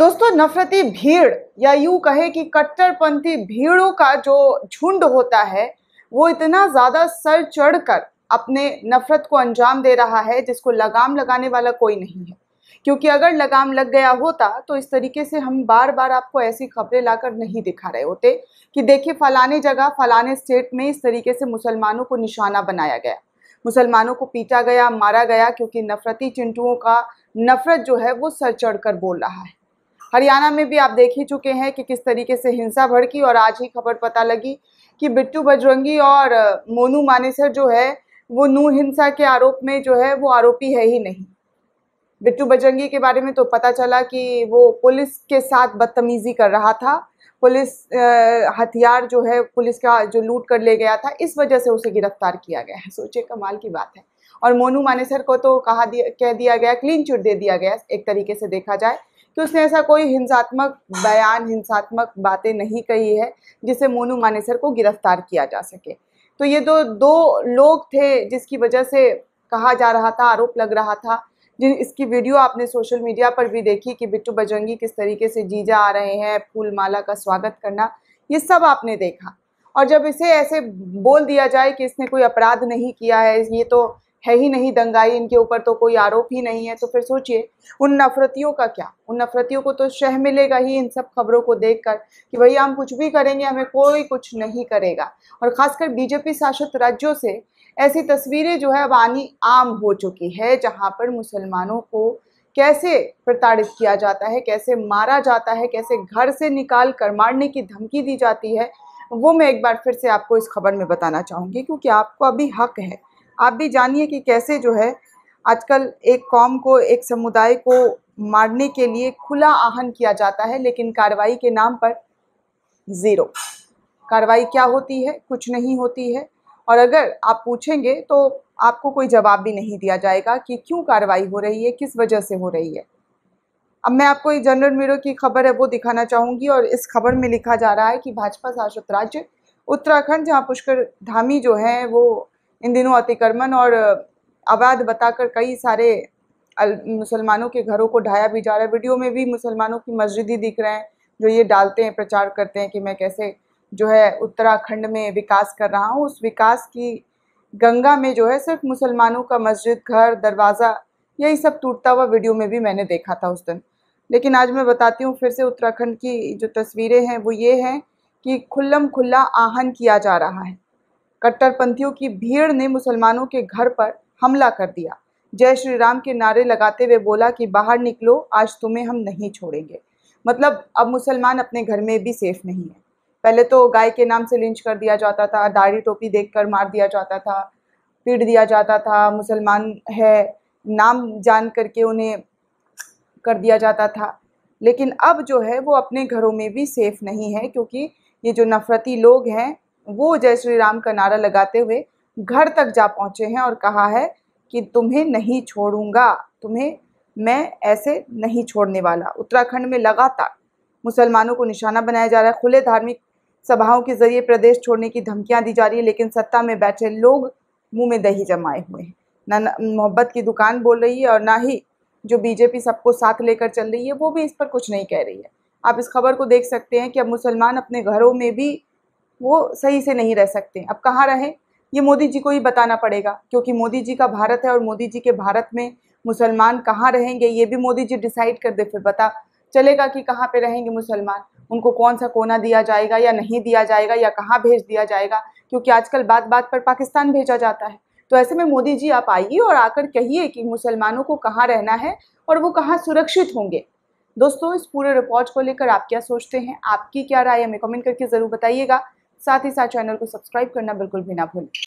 दोस्तों नफरती भीड़ या यूं कहे कि कट्टरपंथी भीड़ों का जो झुंड होता है वो इतना ज़्यादा सर चढ़कर अपने नफरत को अंजाम दे रहा है जिसको लगाम लगाने वाला कोई नहीं है क्योंकि अगर लगाम लग गया होता तो इस तरीके से हम बार बार आपको ऐसी खबरें लाकर नहीं दिखा रहे होते कि देखिए फलाने जगह फलाने स्टेट में इस तरीके से मुसलमानों को निशाना बनाया गया मुसलमानों को पीटा गया मारा गया क्योंकि नफरती चिंटुओं का नफरत जो है वो सर चढ़ कर बोल रहा है हरियाणा में भी आप देख ही चुके हैं कि किस तरीके से हिंसा भड़की और आज ही खबर पता लगी कि बिट्टू बजरंगी और मोनू मानेसर जो है वो नू हिंसा के आरोप में जो है वो आरोपी है ही नहीं बिट्टू बजरंगी के बारे में तो पता चला कि वो पुलिस के साथ बदतमीज़ी कर रहा था पुलिस हथियार जो है पुलिस का जो लूट कर ले गया था इस वजह से उसे गिरफ्तार किया गया है सोचे कमाल की बात है और मोनू मानेसर को तो कहा दिया कह दिया गया क्लीन चिट दे दिया गया एक तरीके से देखा जाए तो उसने ऐसा कोई हिंसात्मक बयान हिंसात्मक बातें नहीं कही है जिसे मोनू मानेसर को गिरफ्तार किया जा सके तो ये दो दो लोग थे जिसकी वजह से कहा जा रहा था आरोप लग रहा था जिन इसकी वीडियो आपने सोशल मीडिया पर भी देखी कि बिट्टू बजरंगी किस तरीके से जीजा आ रहे हैं फूल माला का स्वागत करना ये सब आपने देखा और जब इसे ऐसे बोल दिया जाए कि इसने कोई अपराध नहीं किया है ये तो है ही नहीं दंगाई इनके ऊपर तो कोई आरोप ही नहीं है तो फिर सोचिए उन नफरतियों का क्या उन नफरतियों को तो शह मिलेगा ही इन सब खबरों को देखकर कि भैया हम कुछ भी करेंगे हमें कोई कुछ नहीं करेगा और ख़ासकर बीजेपी शासित राज्यों से ऐसी तस्वीरें जो है अब आनी आम हो चुकी है जहाँ पर मुसलमानों को कैसे प्रताड़ित किया जाता है कैसे मारा जाता है कैसे घर से निकाल कर मारने की धमकी दी जाती है वो मैं एक बार फिर से आपको इस खबर में बताना चाहूँगी क्योंकि आपको अभी हक है आप भी जानिए कि कैसे जो है आजकल एक कौम को एक समुदाय को मारने के लिए खुला आहन किया जाता है लेकिन कार्रवाई के नाम पर ज़ीरो कार्रवाई क्या होती है कुछ नहीं होती है और अगर आप पूछेंगे तो आपको कोई जवाब भी नहीं दिया जाएगा कि क्यों कार्रवाई हो रही है किस वजह से हो रही है अब मैं आपको जनरल मीडो की खबर है वो दिखाना चाहूँगी और इस खबर में लिखा जा रहा है कि भाजपा शासित राज्य उत्तराखंड जहाँ पुष्कर धामी जो है वो इन दिनों अतिक्रमण और अवैध बताकर कई सारे मुसलमानों के घरों को ढाया भी जा रहा है वीडियो में भी मुसलमानों की मस्जिद ही दिख रहे हैं जो ये डालते हैं प्रचार करते हैं कि मैं कैसे जो है उत्तराखंड में विकास कर रहा हूँ उस विकास की गंगा में जो है सिर्फ मुसलमानों का मस्जिद घर दरवाज़ा यही सब टूटता हुआ वीडियो में भी मैंने देखा था उस दिन लेकिन आज मैं बताती हूँ फिर से उत्तराखंड की जो तस्वीरें हैं वो ये हैं कि खुल्लम खुल्ला आहन किया जा रहा है कट्टरपंथियों की भीड़ ने मुसलमानों के घर पर हमला कर दिया जय श्री राम के नारे लगाते हुए बोला कि बाहर निकलो आज तुम्हें हम नहीं छोड़ेंगे मतलब अब मुसलमान अपने घर में भी सेफ नहीं है पहले तो गाय के नाम से लिंच कर दिया जाता था दाढ़ी टोपी देख मार दिया जाता था पीट दिया जाता था मुसलमान है नाम जान करके उन्हें कर दिया जाता था लेकिन अब जो है वो अपने घरों में भी सेफ़ नहीं है क्योंकि ये जो नफ़रती लोग हैं वो जय श्री राम का नारा लगाते हुए घर तक जा पहुँचे हैं और कहा है कि तुम्हें नहीं छोड़ूंगा तुम्हें मैं ऐसे नहीं छोड़ने वाला उत्तराखंड में लगातार मुसलमानों को निशाना बनाया जा रहा है खुले धार्मिक सभाओं के जरिए प्रदेश छोड़ने की धमकियां दी जा रही है लेकिन सत्ता में बैठे लोग मुंह में दही जमाए हुए हैं ना मोहब्बत की दुकान बोल रही है और ना ही जो बीजेपी सबको साथ लेकर चल रही है वो भी इस पर कुछ नहीं कह रही है आप इस खबर को देख सकते हैं कि अब मुसलमान अपने घरों में भी वो सही से नहीं रह सकते अब कहाँ रहें ये मोदी जी को ही बताना पड़ेगा क्योंकि मोदी जी का भारत है और मोदी जी के भारत में मुसलमान कहाँ रहेंगे ये भी मोदी जी डिसाइड कर दे फिर बता चलेगा कि कहाँ पे रहेंगे मुसलमान उनको कौन सा कोना दिया जाएगा या नहीं दिया जाएगा या कहाँ भेज दिया जाएगा क्योंकि आजकल बात बात पर पाकिस्तान भेजा जाता है तो ऐसे में मोदी जी आप आइए और आकर कहिए कि मुसलमानों को कहाँ रहना है और वो कहाँ सुरक्षित होंगे दोस्तों इस पूरे रिपोर्ट को लेकर आप क्या सोचते हैं आपकी क्या राय हमें कमेंट करके ज़रूर बताइएगा साथ ही साथ चैनल को सब्सक्राइब करना बिल्कुल भी ना भूलें